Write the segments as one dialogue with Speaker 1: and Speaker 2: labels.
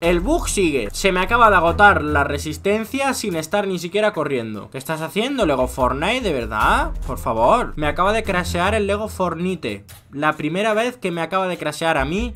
Speaker 1: El bug sigue. Se me acaba de agotar la resistencia sin estar ni siquiera corriendo. ¿Qué estás haciendo, Lego Fortnite? ¿De verdad? Por favor. Me acaba de crashear el Lego Fortnite. La primera vez que me acaba de crashear a mí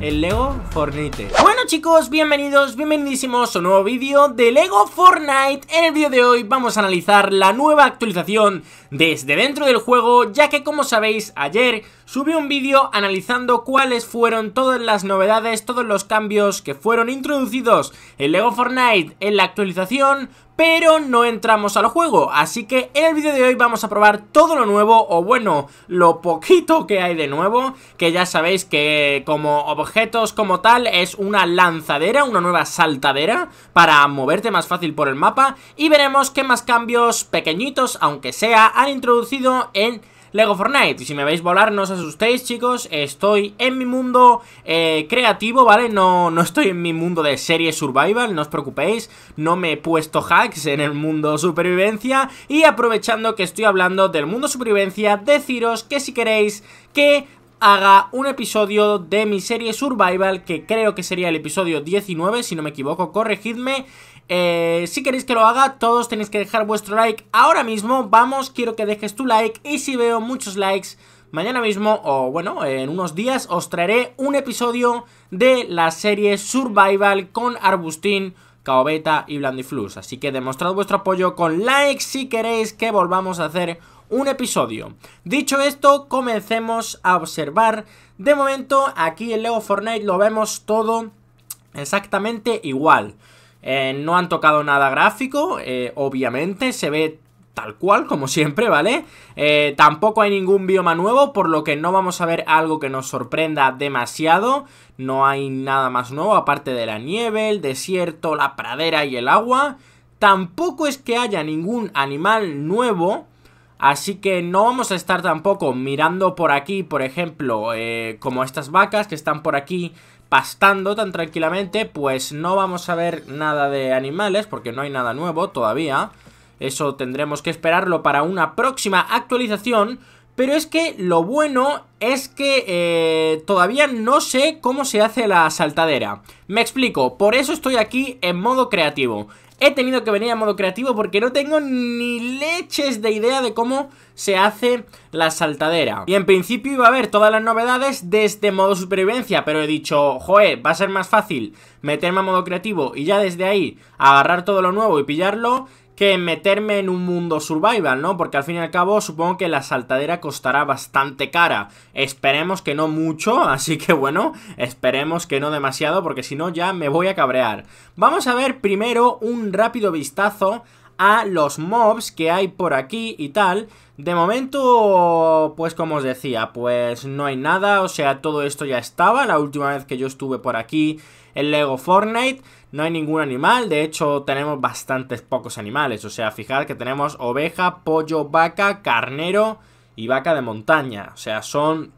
Speaker 1: el Lego Fortnite Bueno chicos, bienvenidos, bienvenidísimos a un nuevo vídeo de Lego Fortnite En el vídeo de hoy vamos a analizar la nueva actualización desde dentro del juego, ya que como sabéis, ayer subí un vídeo analizando cuáles fueron todas las novedades, todos los cambios que fueron introducidos en LEGO Fortnite en la actualización, pero no entramos al juego, así que en el vídeo de hoy vamos a probar todo lo nuevo, o bueno, lo poquito que hay de nuevo, que ya sabéis que como objetos como tal es una lanzadera, una nueva saltadera, para moverte más fácil por el mapa, y veremos qué más cambios pequeñitos, aunque sea, han introducido en Lego Fortnite. Y si me veis volar, no os asustéis, chicos. Estoy en mi mundo eh, creativo, ¿vale? No, no estoy en mi mundo de serie survival, no os preocupéis. No me he puesto hacks en el mundo supervivencia. Y aprovechando que estoy hablando del mundo supervivencia, deciros que si queréis que haga un episodio de mi serie Survival, que creo que sería el episodio 19, si no me equivoco, corregidme, eh, si queréis que lo haga, todos tenéis que dejar vuestro like ahora mismo. Vamos, quiero que dejes tu like y si veo muchos likes... Mañana mismo, o bueno, en unos días, os traeré un episodio de la serie Survival con Arbustín, Caobeta y Blandiflus. Así que demostrad vuestro apoyo con likes si queréis que volvamos a hacer un episodio. Dicho esto, comencemos a observar. De momento, aquí en Lego Fortnite lo vemos todo exactamente igual. Eh, no han tocado nada gráfico, eh, obviamente, se ve tal cual, como siempre, ¿vale? Eh, tampoco hay ningún bioma nuevo, por lo que no vamos a ver algo que nos sorprenda demasiado. No hay nada más nuevo, aparte de la nieve, el desierto, la pradera y el agua. Tampoco es que haya ningún animal nuevo, Así que no vamos a estar tampoco mirando por aquí, por ejemplo, como estas vacas que están por aquí pastando tan tranquilamente, pues no vamos a ver nada de animales porque no hay nada nuevo todavía. Eso tendremos que esperarlo para una próxima actualización. Pero es que lo bueno es que eh, todavía no sé cómo se hace la saltadera. Me explico, por eso estoy aquí en modo creativo he tenido que venir a modo creativo porque no tengo ni leches de idea de cómo se hace la saltadera. Y en principio iba a haber todas las novedades desde modo supervivencia, pero he dicho, joe, va a ser más fácil meterme a modo creativo y ya desde ahí agarrar todo lo nuevo y pillarlo que meterme en un mundo survival, ¿no? Porque al fin y al cabo supongo que la saltadera costará bastante cara. Esperemos que no mucho, así que bueno, esperemos que no demasiado porque si no ya me voy a cabrear. Vamos a ver primero un rápido vistazo a los mobs que hay por aquí y tal. De momento, pues como os decía, pues no hay nada, o sea, todo esto ya estaba la última vez que yo estuve por aquí en Lego Fortnite no hay ningún animal, de hecho tenemos bastantes pocos animales, o sea, fijad que tenemos oveja, pollo, vaca, carnero y vaca de montaña, o sea, son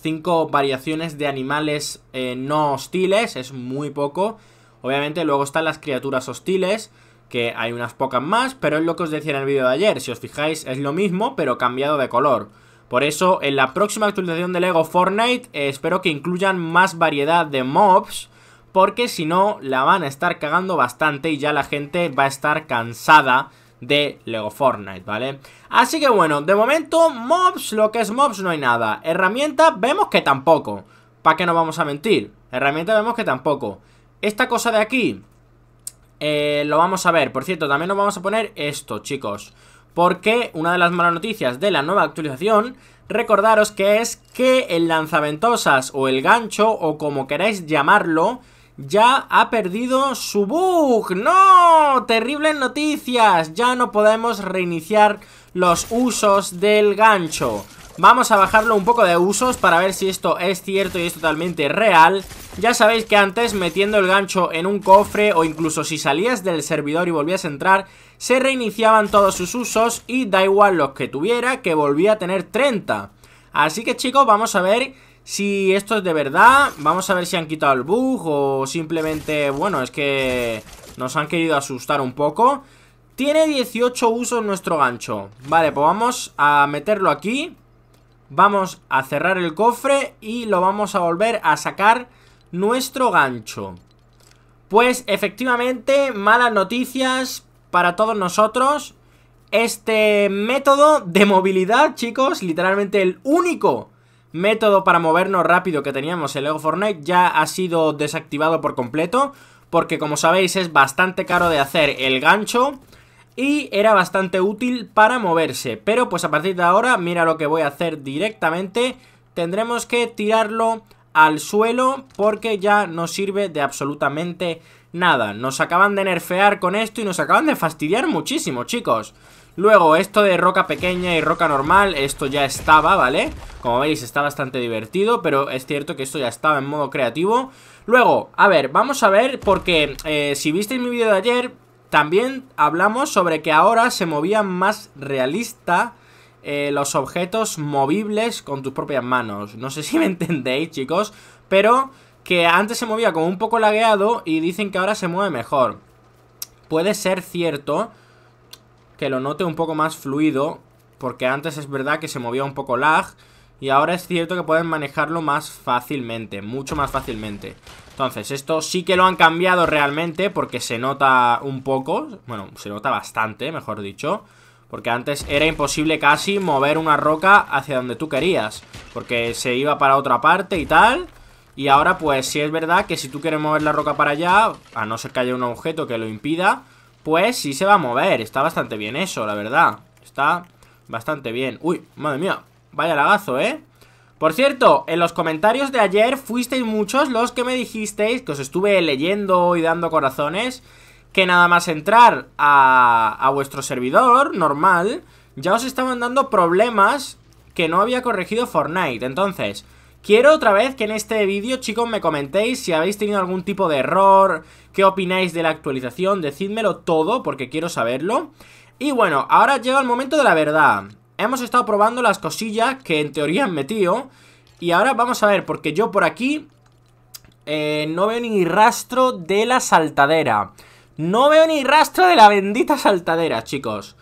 Speaker 1: cinco variaciones de animales eh, no hostiles, es muy poco. Obviamente luego están las criaturas hostiles, que hay unas pocas más, pero es lo que os decía en el vídeo de ayer, si os fijáis es lo mismo, pero cambiado de color. Por eso, en la próxima actualización de LEGO Fortnite, eh, espero que incluyan más variedad de mobs, porque si no la van a estar cagando bastante y ya la gente va a estar cansada de Lego Fortnite, ¿vale? Así que bueno, de momento mobs, lo que es mobs no hay nada Herramienta, vemos que tampoco ¿Para qué no vamos a mentir? Herramienta, vemos que tampoco Esta cosa de aquí eh, Lo vamos a ver, por cierto, también nos vamos a poner esto, chicos Porque una de las malas noticias de la nueva actualización Recordaros que es que el lanzaventosas o el gancho o como queráis llamarlo ya ha perdido su bug. ¡No! Terribles noticias. Ya no podemos reiniciar los usos del gancho. Vamos a bajarlo un poco de usos para ver si esto es cierto y es totalmente real. Ya sabéis que antes metiendo el gancho en un cofre o incluso si salías del servidor y volvías a entrar, se reiniciaban todos sus usos y da igual los que tuviera que volvía a tener 30. Así que chicos, vamos a ver si esto es de verdad, vamos a ver si han quitado el bug o simplemente, bueno, es que nos han querido asustar un poco. Tiene 18 usos nuestro gancho. Vale, pues vamos a meterlo aquí. Vamos a cerrar el cofre y lo vamos a volver a sacar nuestro gancho. Pues efectivamente, malas noticias para todos nosotros. Este método de movilidad, chicos, literalmente el único método para movernos rápido que teníamos el Lego Fortnite ya ha sido desactivado por completo, porque como sabéis es bastante caro de hacer el gancho y era bastante útil para moverse. Pero pues a partir de ahora, mira lo que voy a hacer directamente, tendremos que tirarlo al suelo porque ya no sirve de absolutamente nada. Nos acaban de nerfear con esto y nos acaban de fastidiar muchísimo, chicos. Luego, esto de roca pequeña y roca normal, esto ya estaba, ¿vale? Como veis, está bastante divertido, pero es cierto que esto ya estaba en modo creativo. Luego, a ver, vamos a ver, porque eh, si visteis mi vídeo de ayer, también hablamos sobre que ahora se movían más realista... Eh, los objetos movibles con tus propias manos. No sé si me entendéis, chicos, pero que antes se movía como un poco lagueado y dicen que ahora se mueve mejor. Puede ser cierto, que lo note un poco más fluido, porque antes es verdad que se movía un poco lag, y ahora es cierto que pueden manejarlo más fácilmente, mucho más fácilmente. Entonces, esto sí que lo han cambiado realmente porque se nota un poco, bueno, se nota bastante, mejor dicho, porque antes era imposible casi mover una roca hacia donde tú querías, porque se iba para otra parte y tal, y ahora pues sí es verdad que si tú quieres mover la roca para allá, a no ser que haya un objeto que lo impida, pues sí se va a mover, está bastante bien eso, la verdad Está bastante bien Uy, madre mía, vaya lagazo, ¿eh? Por cierto, en los comentarios de ayer fuisteis muchos los que me dijisteis que os estuve leyendo y dando corazones que nada más entrar a, a vuestro servidor normal ya os estaban dando problemas que no había corregido Fortnite. Entonces, Quiero otra vez que en este vídeo, chicos, me comentéis si habéis tenido algún tipo de error, qué opináis de la actualización, decídmelo todo porque quiero saberlo. Y bueno, ahora llega el momento de la verdad. Hemos estado probando las cosillas que en teoría han metido y ahora vamos a ver, porque yo por aquí eh, no veo ni rastro de la saltadera. No veo ni rastro de la bendita saltadera, chicos.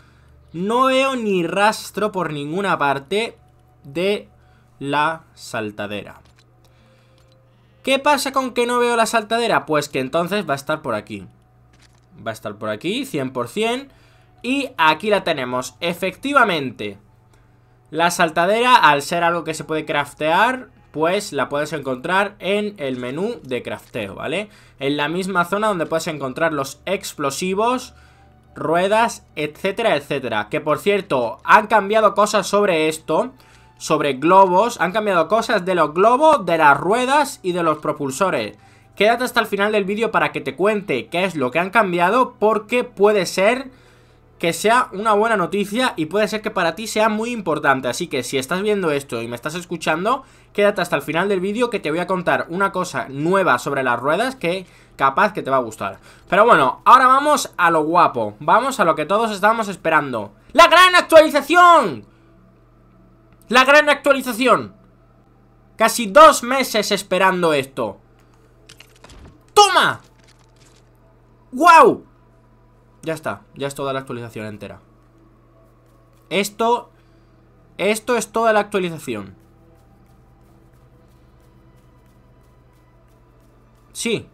Speaker 1: No veo ni rastro por ninguna parte de la saltadera. ¿Qué pasa con que no veo la saltadera? Pues que entonces va a estar por aquí. Va a estar por aquí, 100%. Y aquí la tenemos. Efectivamente, la saltadera, al ser algo que se puede craftear, pues la puedes encontrar en el menú de crafteo, ¿vale? En la misma zona donde puedes encontrar los explosivos, ruedas, etcétera, etcétera. Que por cierto, han cambiado cosas sobre esto sobre globos. Han cambiado cosas de los globos, de las ruedas y de los propulsores. Quédate hasta el final del vídeo para que te cuente qué es lo que han cambiado porque puede ser que sea una buena noticia y puede ser que para ti sea muy importante. Así que si estás viendo esto y me estás escuchando, quédate hasta el final del vídeo que te voy a contar una cosa nueva sobre las ruedas que capaz que te va a gustar. Pero bueno, ahora vamos a lo guapo, vamos a lo que todos estábamos esperando. ¡La gran actualización! La gran actualización. Casi dos meses esperando esto. ¡Toma! ¡Wow! Ya está, ya es toda la actualización entera. Esto... Esto es toda la actualización. Sí.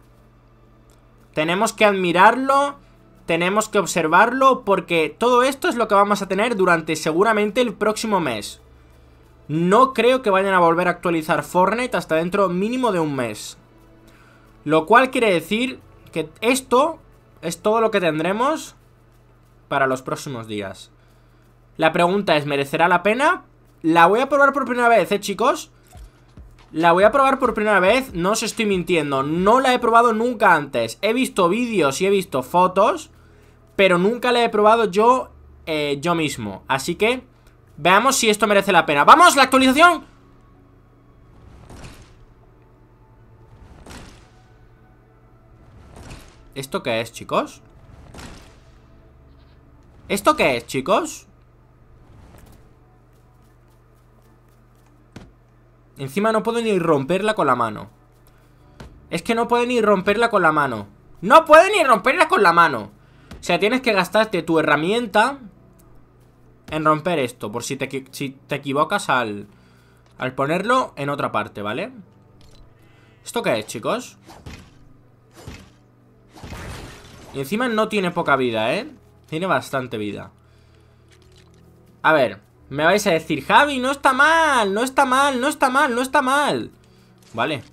Speaker 1: Tenemos que admirarlo, tenemos que observarlo, porque todo esto es lo que vamos a tener durante seguramente el próximo mes. No creo que vayan a volver a actualizar Fortnite hasta dentro mínimo de un mes. Lo cual quiere decir que esto es todo lo que tendremos para los próximos días. La pregunta es, ¿merecerá la pena? La voy a probar por primera vez, ¿eh, chicos? La voy a probar por primera vez, no os estoy mintiendo. No la he probado nunca antes. He visto vídeos y he visto fotos, pero nunca la he probado yo, eh, yo mismo. Así que... Veamos si esto merece la pena ¡Vamos, la actualización! ¿Esto qué es, chicos? ¿Esto qué es, chicos? Encima no puedo ni romperla con la mano Es que no puedo ni romperla con la mano ¡No puedo ni romperla con la mano! O sea, tienes que gastarte tu herramienta en romper esto, por si te, equivocas al, al ponerlo en otra parte, ¿vale? ¿Esto qué es, chicos? Y encima no tiene poca vida, ¿eh? Tiene bastante vida A ver, me vais a decir Javi, no está mal, no está mal, no está mal, no está mal Vale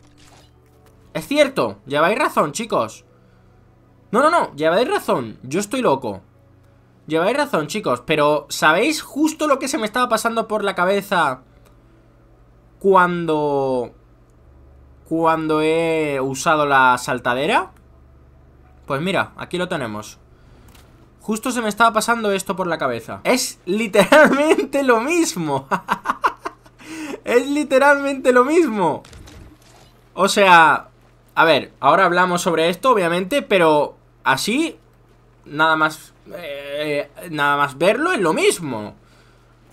Speaker 1: Es cierto, lleváis razón, chicos No, no, no, lleváis razón Yo estoy loco Lleváis razón, chicos, pero ¿sabéis justo lo que se me estaba pasando por la cabeza cuando... cuando he usado la saltadera? Pues mira, aquí lo tenemos. Justo se me estaba pasando esto por la cabeza. Es literalmente lo mismo. es literalmente lo mismo. O sea, a ver, ahora hablamos sobre esto, obviamente, pero así, nada más eh, nada más verlo es lo mismo.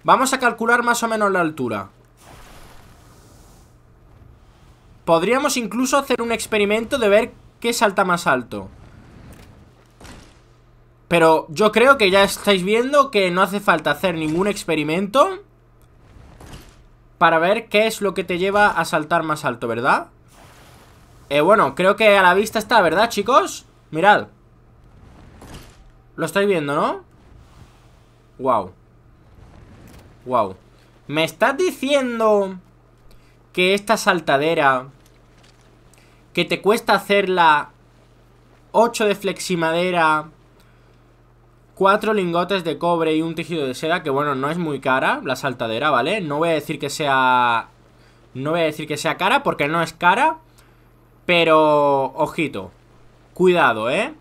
Speaker 1: Vamos a calcular más o menos la altura. Podríamos incluso hacer un experimento de ver qué salta más alto. Pero yo creo que ya estáis viendo que no hace falta hacer ningún experimento para ver qué es lo que te lleva a saltar más alto, ¿verdad? Eh, bueno, creo que a la vista está, ¿verdad, chicos? Mirad. Lo estáis viendo, ¿no? Wow. Wow. ¿Me estás diciendo que esta saltadera que te cuesta hacerla 8 de fleximadera, 4 lingotes de cobre y un tejido de seda, que bueno, no es muy cara la saltadera, ¿vale? No voy a decir que sea... No voy a decir que sea cara porque no es cara, pero ojito, cuidado, ¿eh?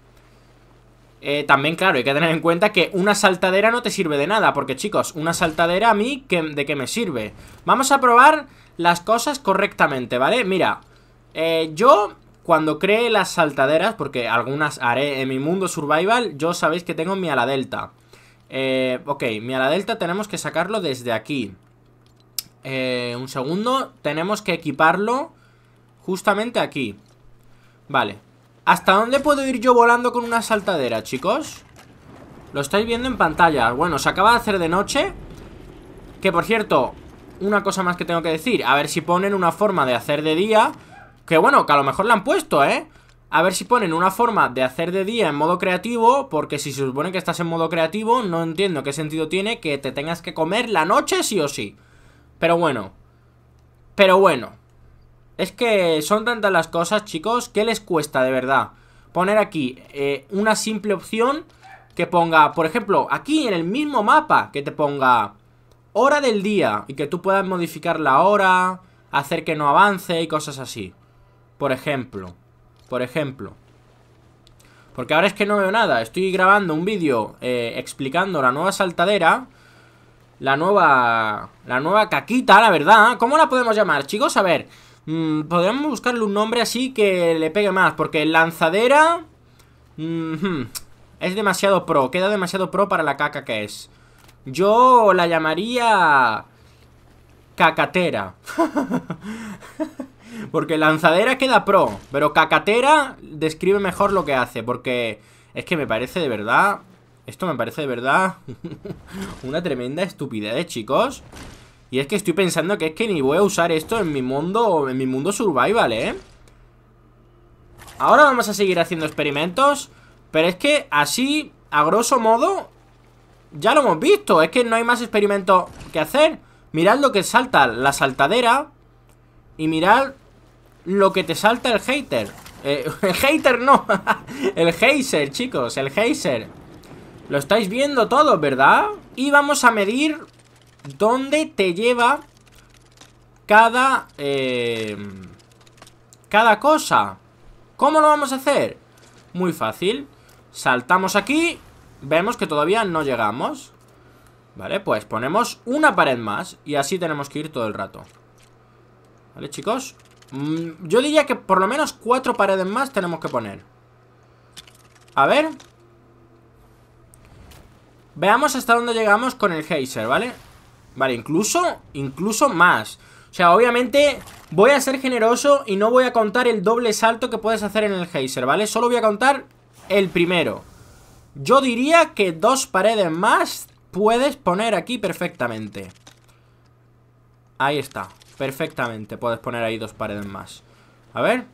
Speaker 1: Eh, también, claro, hay que tener en cuenta que una saltadera no te sirve de nada, porque chicos, una saltadera a mí, ¿de qué me sirve? Vamos a probar las cosas correctamente, ¿vale? Mira, eh, yo cuando cree las saltaderas, porque algunas haré en mi mundo survival, yo sabéis que tengo mi ala delta. Eh, ok, mi ala delta tenemos que sacarlo desde aquí. un segundo, tenemos que equiparlo justamente aquí. Vale, ¿Hasta dónde puedo ir yo volando con una saltadera, chicos? Lo estáis viendo en pantalla Bueno, se acaba de hacer de noche Que por cierto, una cosa más que tengo que decir A ver si ponen una forma de hacer de día Que bueno, que a lo mejor la han puesto, ¿eh? A ver si ponen una forma de hacer de día en modo creativo Porque si se supone que estás en modo creativo No entiendo qué sentido tiene que te tengas que comer la noche sí o sí Pero bueno Pero bueno es que son tantas las cosas, chicos, que les cuesta de verdad poner aquí eh, una simple opción que ponga, por ejemplo, aquí en el mismo mapa, que te ponga hora del día y que tú puedas modificar la hora, hacer que no avance y cosas así. Por ejemplo, por ejemplo. Porque ahora es que no veo nada, estoy grabando un vídeo eh, explicando la nueva saltadera, la nueva, la nueva caquita, la verdad. ¿Cómo la podemos llamar, chicos? A ver... Mm, podríamos buscarle un nombre así que le pegue más, porque lanzadera... es demasiado pro, queda demasiado pro para la caca que es. Yo la llamaría... Cacatera. porque lanzadera queda pro, pero cacatera describe mejor lo que hace, porque es que me parece de verdad... Esto me parece de verdad una tremenda estupidez, chicos. Y es que estoy pensando que es que ni voy a usar esto en mi mundo, en mi mundo survival, ¿eh? Ahora vamos a seguir haciendo experimentos, pero es que así, a grosso modo, ya lo hemos visto. Es que no hay más experimentos que hacer. Mirad lo que salta la saltadera y mirad lo que te salta el hater. Eh, el hater no, el geyser, chicos, el geyser. Lo estáis viendo todo ¿verdad? Y vamos a medir dónde te lleva cada... Eh, cada cosa. ¿Cómo lo vamos a hacer? Muy fácil. Saltamos aquí. Vemos que todavía no llegamos. Vale, pues ponemos una pared más. Y así tenemos que ir todo el rato. Vale, chicos. Mm, yo diría que por lo menos cuatro paredes más tenemos que poner. A ver. Veamos hasta dónde llegamos con el geyser, ¿vale? Vale, incluso, incluso más O sea, obviamente voy a ser generoso y no voy a contar el doble salto que puedes hacer en el geyser, ¿vale? Solo voy a contar el primero Yo diría que dos paredes más puedes poner aquí perfectamente Ahí está, perfectamente puedes poner ahí dos paredes más A ver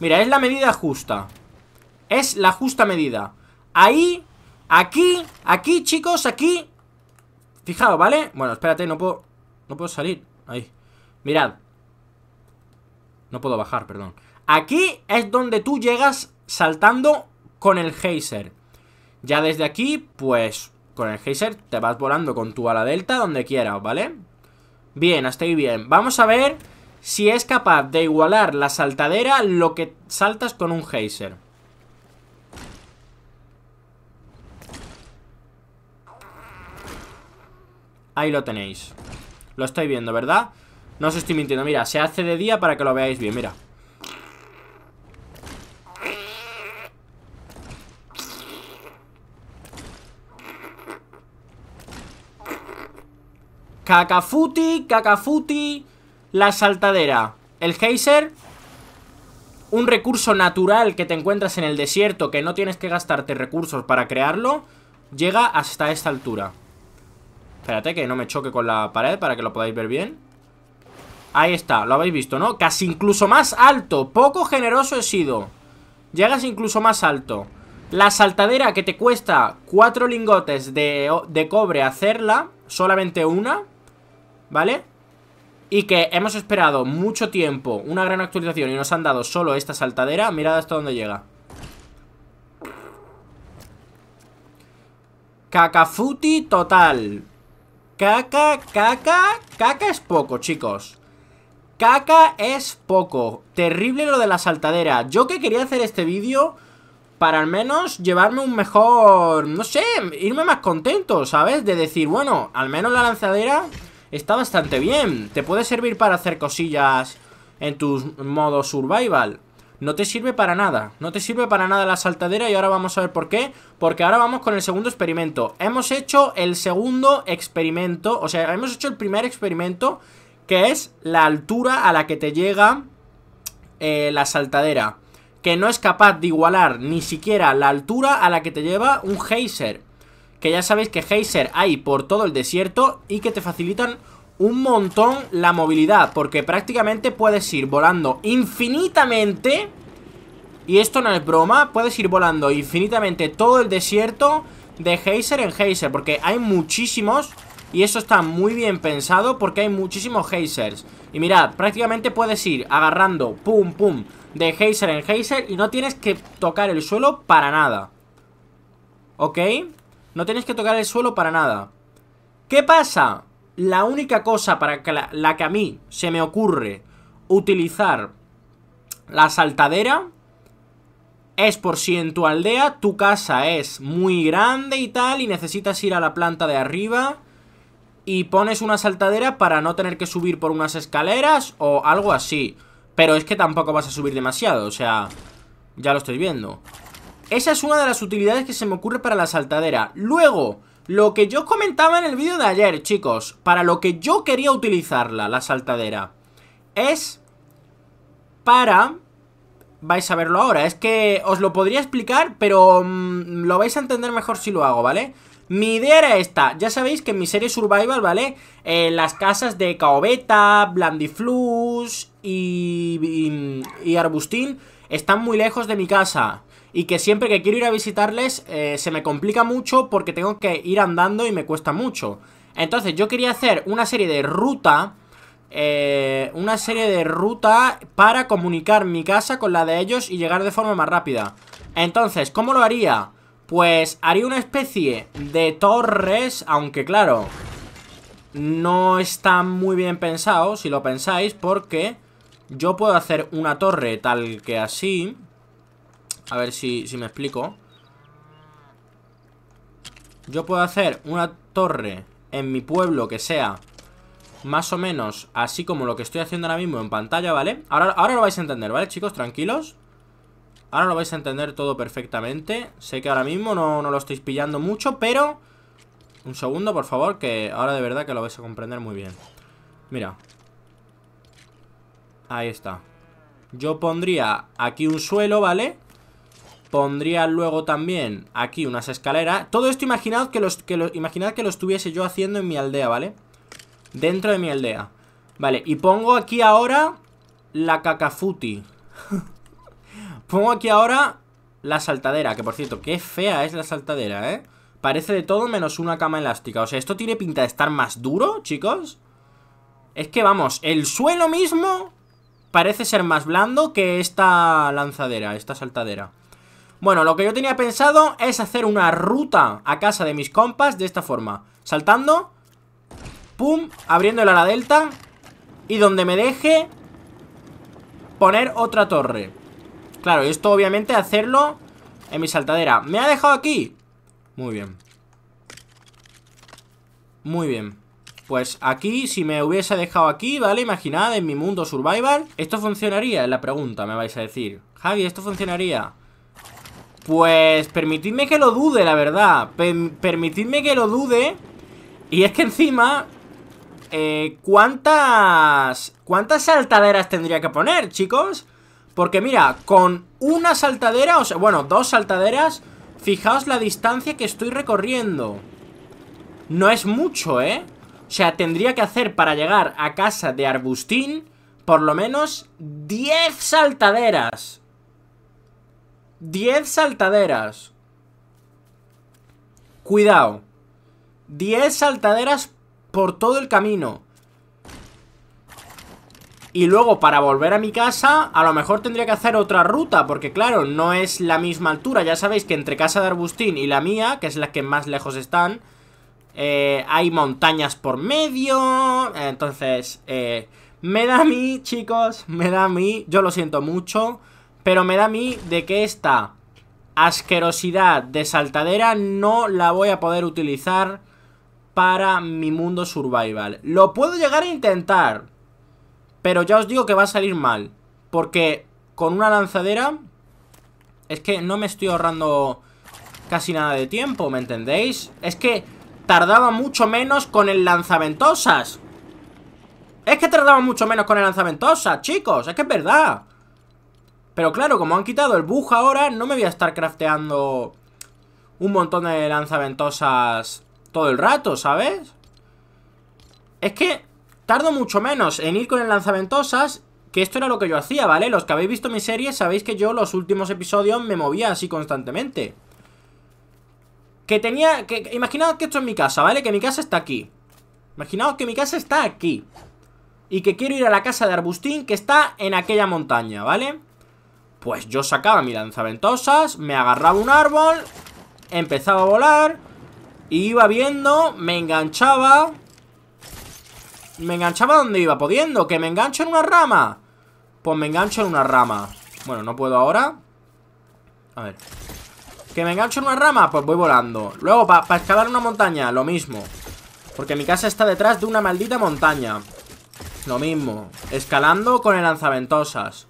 Speaker 1: Mira, es la medida justa Es la justa medida Ahí, aquí, aquí chicos, aquí Fijaos, ¿vale? Bueno, espérate, no puedo... No puedo salir. Ahí. Mirad. No puedo bajar, perdón. Aquí es donde tú llegas saltando con el geyser. Ya desde aquí, pues... Con el geyser te vas volando con tu ala delta donde quieras, ¿vale? Bien, hasta ahí bien. Vamos a ver si es capaz de igualar la saltadera lo que saltas con un geyser. Ahí lo tenéis Lo estoy viendo, ¿verdad? No os estoy mintiendo, mira, se hace de día para que lo veáis bien, mira Cacafuti, cacafuti La saltadera El geyser Un recurso natural que te encuentras en el desierto Que no tienes que gastarte recursos para crearlo Llega hasta esta altura Espérate que no me choque con la pared para que lo podáis ver bien. Ahí está, lo habéis visto, ¿no? Casi incluso más alto. Poco generoso he sido. Llegas incluso más alto. La saltadera que te cuesta cuatro lingotes de, cobre hacerla, solamente una, ¿vale? Y que hemos esperado mucho tiempo, una gran actualización y nos han dado solo esta saltadera. Mirad hasta dónde llega. Cacafuti total. Caca, caca, caca es poco, chicos Caca es poco Terrible lo de la saltadera Yo que quería hacer este vídeo Para al menos llevarme un mejor No sé, irme más contento, ¿sabes? De decir, bueno, al menos la lanzadera Está bastante bien Te puede servir para hacer cosillas En tus modos survival no te sirve para nada, no te sirve para nada la saltadera y ahora vamos a ver por qué Porque ahora vamos con el segundo experimento Hemos hecho el segundo experimento, o sea, hemos hecho el primer experimento Que es la altura a la que te llega eh, la saltadera Que no es capaz de igualar ni siquiera la altura a la que te lleva un geyser Que ya sabéis que geyser hay por todo el desierto y que te facilitan un montón la movilidad Porque prácticamente puedes ir volando infinitamente Y esto no es broma Puedes ir volando infinitamente todo el desierto De Geyser en Geyser Porque hay muchísimos Y eso está muy bien pensado Porque hay muchísimos Geysers Y mirad, prácticamente puedes ir agarrando Pum, pum, de Geyser en Geyser Y no tienes que tocar el suelo para nada ¿Ok? No tienes que tocar el suelo para nada ¿Qué pasa? La única cosa para la, la que a mí se me ocurre utilizar la saltadera es por si en tu aldea tu casa es muy grande y tal y necesitas ir a la planta de arriba y pones una saltadera para no tener que subir por unas escaleras o algo así. Pero es que tampoco vas a subir demasiado, o sea, ya lo estoy viendo. Esa es una de las utilidades que se me ocurre para la saltadera. Luego, lo que yo comentaba en el vídeo de ayer, chicos, para lo que yo quería utilizarla, la saltadera, es para... Vais a verlo ahora, es que os lo podría explicar, pero mm, lo vais a entender mejor si lo hago, ¿vale? Mi idea era esta, ya sabéis que en mi serie Survival, ¿vale? Eh, las casas de Caobeta, Blandiflus y, y Arbustín están muy lejos de mi casa y que siempre que quiero ir a visitarles eh, se me complica mucho porque tengo que ir andando y me cuesta mucho. Entonces yo quería hacer una serie de ruta, eh, una serie de ruta para comunicar mi casa con la de ellos y llegar de forma más rápida. Entonces, ¿cómo lo haría? Pues haría una especie de torres, aunque claro, no está muy bien pensado, si lo pensáis, porque yo puedo hacer una torre tal que así, a ver si, me explico Yo puedo hacer una torre en mi pueblo que sea más o menos así como lo que estoy haciendo ahora mismo en pantalla, ¿vale? Ahora, ahora lo vais a entender, ¿vale, chicos? Tranquilos Ahora lo vais a entender todo perfectamente Sé que ahora mismo no, no lo estáis pillando mucho, pero... Un segundo, por favor, que ahora de verdad que lo vais a comprender muy bien Mira Ahí está Yo pondría aquí un suelo, ¿vale? Pondría luego también aquí unas escaleras. Todo esto imaginad que, los, que lo, imaginad que lo estuviese yo haciendo en mi aldea, ¿vale? Dentro de mi aldea. Vale, y pongo aquí ahora la cacafuti. pongo aquí ahora la saltadera, que por cierto, qué fea es la saltadera, ¿eh? Parece de todo menos una cama elástica. O sea, esto tiene pinta de estar más duro, chicos. Es que vamos, el suelo mismo parece ser más blando que esta lanzadera, esta saltadera. Bueno, lo que yo tenía pensado es hacer una ruta a casa de mis compas de esta forma. Saltando. Pum. Abriendo el ala delta. Y donde me deje... Poner otra torre. Claro, y esto obviamente hacerlo en mi saltadera. ¿Me ha dejado aquí? Muy bien. Muy bien. Pues aquí, si me hubiese dejado aquí, ¿vale? Imaginad, en mi mundo survival Esto funcionaría, es la pregunta, me vais a decir Javi, ¿esto funcionaría? Pues permitidme que lo dude, la verdad Permitidme que lo dude Y es que encima eh, ¿Cuántas ¿Cuántas saltaderas tendría que poner, chicos? Porque mira, con una saltadera, o sea, bueno, dos saltaderas Fijaos la distancia que estoy recorriendo No es mucho, ¿eh? O sea, tendría que hacer para llegar a casa de Arbustín Por lo menos 10 saltaderas 10 saltaderas. Cuidado. 10 saltaderas por todo el camino. Y luego para volver a mi casa a lo mejor tendría que hacer otra ruta porque claro, no es la misma altura. Ya sabéis que entre casa de Arbustín y la mía, que es la que más lejos están, eh, hay montañas por medio. Entonces, eh, me da a mí chicos, me da a mí, yo lo siento mucho. Pero me da a mí de que esta asquerosidad de saltadera no la voy a poder utilizar para mi mundo survival. Lo puedo llegar a intentar, pero ya os digo que va a salir mal. Porque con una lanzadera es que no me estoy ahorrando casi nada de tiempo, ¿me entendéis? Es que tardaba mucho menos con el lanzaventosas. Es que tardaba mucho menos con el lanzaventosas, chicos, es que es verdad. Pero claro, como han quitado el bug ahora, no me voy a estar crafteando un montón de lanzaventosas todo el rato, ¿sabes? Es que tardo mucho menos en ir con el lanzaventosas que esto era lo que yo hacía, ¿vale? Los que habéis visto mi serie sabéis que yo los últimos episodios me movía así constantemente. Que tenía... Que, imaginaos que esto es mi casa, ¿vale? Que mi casa está aquí. Imaginaos que mi casa está aquí. Y que quiero ir a la casa de Arbustín que está en aquella montaña, ¿vale? Pues yo sacaba mi lanzaventosas, me agarraba un árbol, empezaba a volar, iba viendo, me enganchaba... Me enganchaba donde iba pudiendo, que me engancho en una rama. Pues me engancho en una rama. Bueno, no puedo ahora. A ver. Que me engancho en una rama, pues voy volando. Luego, para escalar una montaña, lo mismo. Porque mi casa está detrás de una maldita montaña. Lo mismo. Escalando con el lanzaventosas.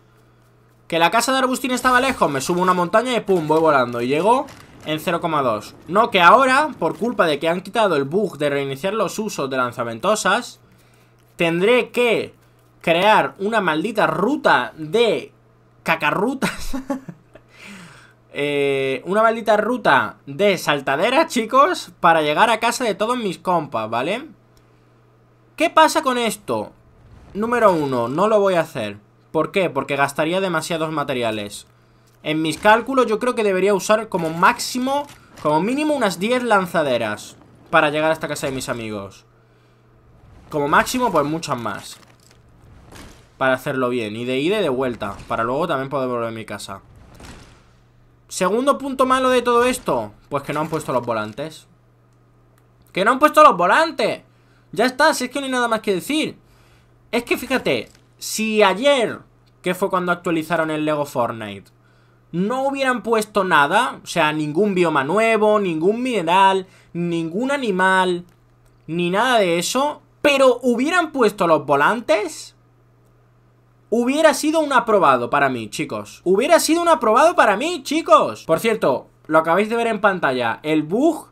Speaker 1: Que la casa de Arbustín estaba lejos, me subo una montaña y pum, voy volando. Y llegó en 0,2. No, que ahora, por culpa de que han quitado el bug de reiniciar los usos de lanzamentosas tendré que crear una maldita ruta de cacarrutas. Eh, una maldita ruta de saltaderas, chicos, para llegar a casa de todos mis compas, ¿vale? ¿Qué pasa con esto? Número uno, no lo voy a hacer. ¿Por qué? Porque gastaría demasiados materiales. En mis cálculos yo creo que debería usar como máximo, como mínimo unas 10 lanzaderas para llegar a esta casa de mis amigos. Como máximo, pues muchas más. Para hacerlo bien. Y de ida y de vuelta. Para luego también poder volver a mi casa. Segundo punto malo de todo esto. Pues que no han puesto los volantes. ¡Que no han puesto los volantes! Ya está, si es que no hay nada más que decir. Es que fíjate, si ayer, que fue cuando actualizaron el Lego Fortnite, no hubieran puesto nada, o sea, ningún bioma nuevo, ningún mineral, ningún animal, ni nada de eso, pero hubieran puesto los volantes, hubiera sido un aprobado para mí, chicos. Hubiera sido un aprobado para mí, chicos. Por cierto, lo acabáis de ver en pantalla, el bug,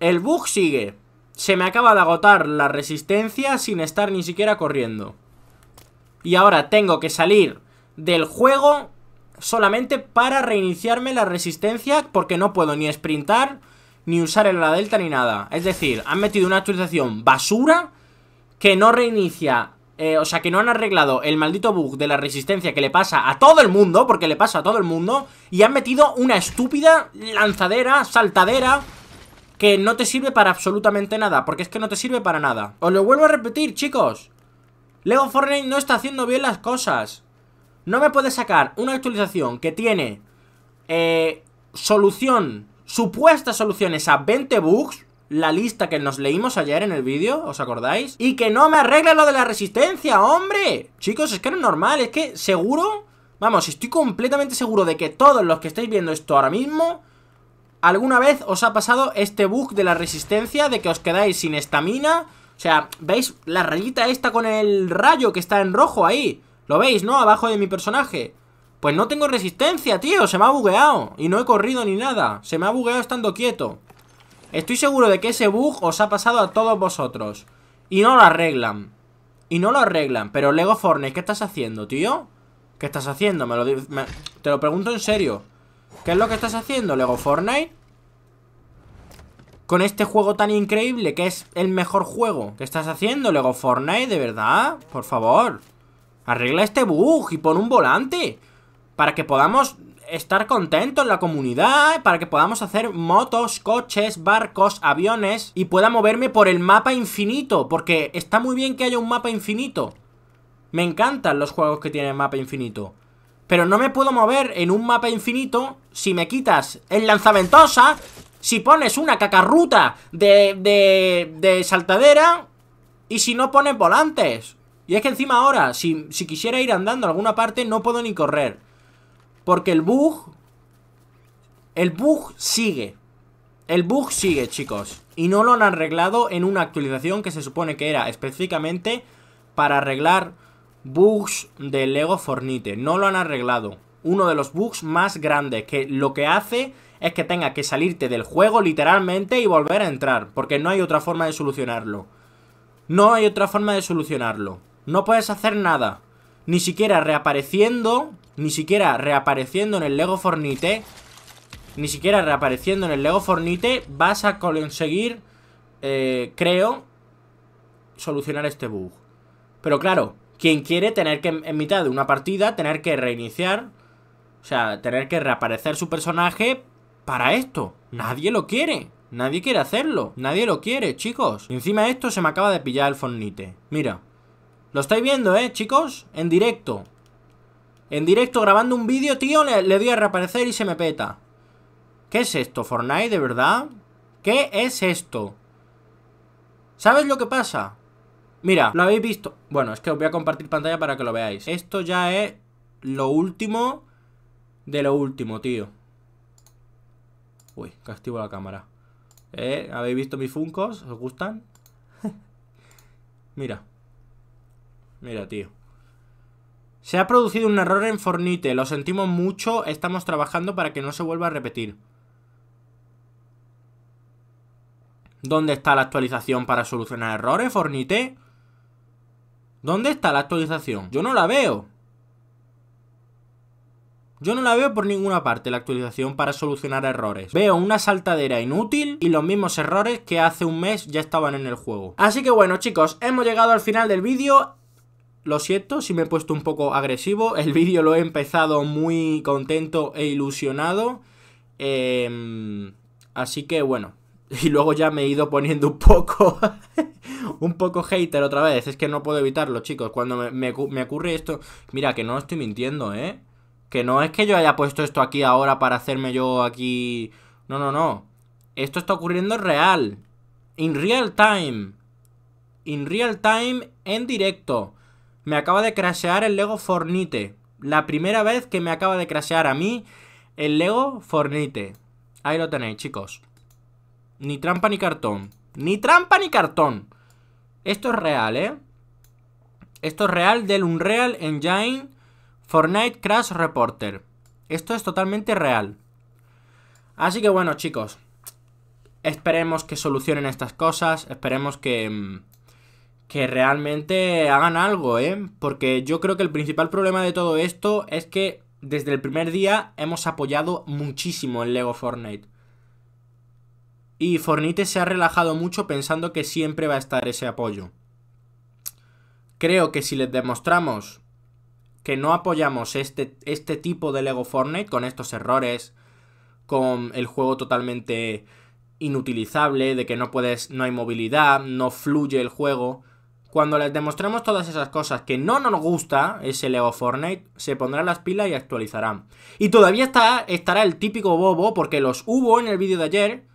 Speaker 1: el bug sigue. Se me acaba de agotar la resistencia sin estar ni siquiera corriendo y ahora tengo que salir del juego solamente para reiniciarme la resistencia porque no puedo ni sprintar, ni usar el la delta ni nada. Es decir, han metido una actualización basura que no reinicia, eh, o sea, que no han arreglado el maldito bug de la resistencia que le pasa a todo el mundo, porque le pasa a todo el mundo, y han metido una estúpida lanzadera, saltadera... Que no te sirve para absolutamente nada Porque es que no te sirve para nada Os lo vuelvo a repetir, chicos Lego Fortnite no está haciendo bien las cosas. No me puede sacar una actualización que tiene eh, solución, supuestas soluciones a 20 bugs, la lista que nos leímos ayer en el vídeo, ¿os acordáis? Y que no me arregla lo de la resistencia, hombre. Chicos, es que no es normal, es que seguro, vamos, estoy completamente seguro de que todos los que estáis viendo esto ahora mismo... ¿Alguna vez os ha pasado este bug de la resistencia de que os quedáis sin estamina o sea, ¿veis la rayita esta con el rayo que está en rojo ahí? ¿Lo veis, no? Abajo de mi personaje. Pues no tengo resistencia, tío. Se me ha bugueado. Y no he corrido ni nada. Se me ha bugueado estando quieto. Estoy seguro de que ese bug os ha pasado a todos vosotros. Y no lo arreglan. Y no lo arreglan. Pero Lego Fortnite, ¿qué estás haciendo, tío? ¿Qué estás haciendo? Me lo, te lo pregunto en serio. ¿Qué es lo que estás haciendo, Lego Fortnite? con este juego tan increíble que es el mejor juego que estás haciendo, Lego Fortnite, de verdad, por favor. Arregla este bug y pon un volante para que podamos estar contentos en la comunidad, para que podamos hacer motos, coches, barcos, aviones y pueda moverme por el mapa infinito, porque está muy bien que haya un mapa infinito. Me encantan los juegos que tienen mapa infinito. Pero no me puedo mover en un mapa infinito si me quitas el lanzamentosa si pones una cacarruta de, de, de saltadera y si no pones volantes. Y es que encima ahora, si, si quisiera ir andando a alguna parte, no puedo ni correr. Porque el bug... El bug sigue. El bug sigue, chicos. Y no lo han arreglado en una actualización que se supone que era específicamente para arreglar bugs de Lego Fornite. No lo han arreglado. Uno de los bugs más grandes, que lo que hace es que tenga que salirte del juego literalmente y volver a entrar, porque no hay otra forma de solucionarlo. No hay otra forma de solucionarlo. No puedes hacer nada. Ni siquiera reapareciendo, ni siquiera reapareciendo en el Lego Fornite, ni siquiera reapareciendo en el Lego Fornite, vas a conseguir, eh, creo, solucionar este bug. Pero claro, quien quiere tener que, en mitad de una partida, tener que reiniciar, o sea, tener que reaparecer su personaje para esto. Nadie lo quiere. Nadie quiere hacerlo. Nadie lo quiere, chicos. encima de esto se me acaba de pillar el Fornite. Mira. Lo estáis viendo, ¿eh, chicos? En directo. En directo grabando un vídeo, tío, le, le doy a reaparecer y se me peta. ¿Qué es esto, Fortnite, de verdad? ¿Qué es esto? ¿Sabes lo que pasa? Mira, lo habéis visto. Bueno, es que os voy a compartir pantalla para que lo veáis. Esto ya es lo último de lo último, tío. Uy, castigo la cámara. ¿Eh? ¿Habéis visto mis funcos? ¿Os gustan? Mira. Mira, tío. Se ha producido un error en Fornite. Lo sentimos mucho. Estamos trabajando para que no se vuelva a repetir. ¿Dónde está la actualización para solucionar errores, Fornite? ¿Dónde está la actualización? Yo no la veo. Yo no la veo por ninguna parte la actualización para solucionar errores. Veo una saltadera inútil y los mismos errores que hace un mes ya estaban en el juego. Así que bueno chicos, hemos llegado al final del vídeo lo siento si me he puesto un poco agresivo. El vídeo lo he empezado muy contento e ilusionado. Em, así que bueno. Y luego ya me he ido poniendo un poco. un poco hater otra vez. Es que no puedo evitarlo, chicos. Cuando me, me ocurre esto. Mira, que no estoy mintiendo, ¿eh? Que no es que yo haya puesto esto aquí ahora para hacerme yo aquí... No, no, no. Esto está ocurriendo real. In real time. In real time, en directo. Me acaba de crashear el Lego Fornite. La primera vez que me acaba de crashear a mí el Lego Fornite. Ahí lo tenéis, chicos. Ni trampa ni cartón. Ni trampa ni cartón. Esto es real, ¿eh? Esto es real del Unreal Engine Fortnite Crash Reporter. Esto es totalmente real. Así que bueno, chicos. Esperemos que solucionen estas cosas. Esperemos que. Mm, que realmente hagan algo, ¿eh? Porque yo creo que el principal problema de todo esto es que desde el primer día hemos apoyado muchísimo el Lego Fortnite. Y Fortnite se ha relajado mucho pensando que siempre va a estar ese apoyo. Creo que si les demostramos que no apoyamos este, este tipo de Lego Fortnite con estos errores, con el juego totalmente inutilizable, de que no puedes, no hay movilidad, no fluye el juego. Cuando les demostremos todas esas cosas que no nos gusta ese Lego Fortnite, se pondrán las pilas y actualizarán. Y todavía está, estará el típico bobo, porque los hubo en el vídeo de ayer,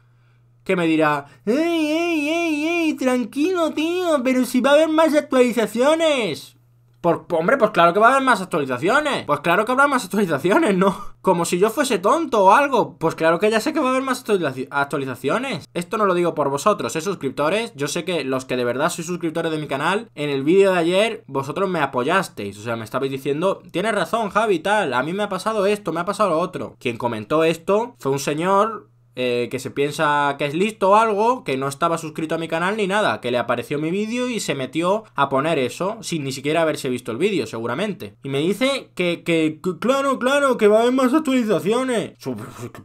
Speaker 1: que me dirá, ¡Ey, ey, ey, ey! Tranquilo, tío, pero si va a haber más actualizaciones. Por, hombre, pues claro que va a haber más actualizaciones. Pues claro que habrá más actualizaciones, ¿no? Como si yo fuese tonto o algo. Pues claro que ya sé que va a haber más actualizaciones. Esto no lo digo por vosotros, ¿eh, suscriptores? Yo sé que los que de verdad sois suscriptores de mi canal, en el vídeo de ayer vosotros me apoyasteis. O sea, me estabais diciendo, tienes razón, Javi, tal. A mí me ha pasado esto, me ha pasado lo otro. Quien comentó esto fue un señor eh, que se piensa que es listo o algo, que no estaba suscrito a mi canal ni nada, que le apareció mi vídeo y se metió a poner eso, sin ni siquiera haberse visto el vídeo, seguramente. Y me dice que, que, que claro, claro, que va a haber más actualizaciones.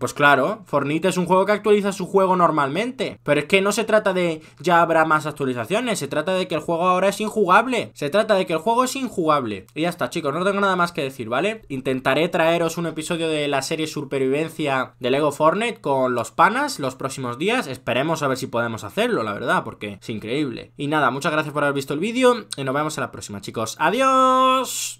Speaker 1: Pues claro, Fortnite es un juego que actualiza su juego normalmente, pero es que no se trata de ya habrá más actualizaciones, se trata de que el juego ahora es injugable, se trata de que el juego es injugable. Y ya está, chicos, no tengo nada más que decir, ¿vale? Intentaré traeros un episodio de la serie Supervivencia de Lego Fortnite con los panas los próximos días. Esperemos a ver si podemos hacerlo, la verdad, porque es increíble. Y nada, muchas gracias por haber visto el vídeo y nos vemos en la próxima, chicos. ¡Adiós!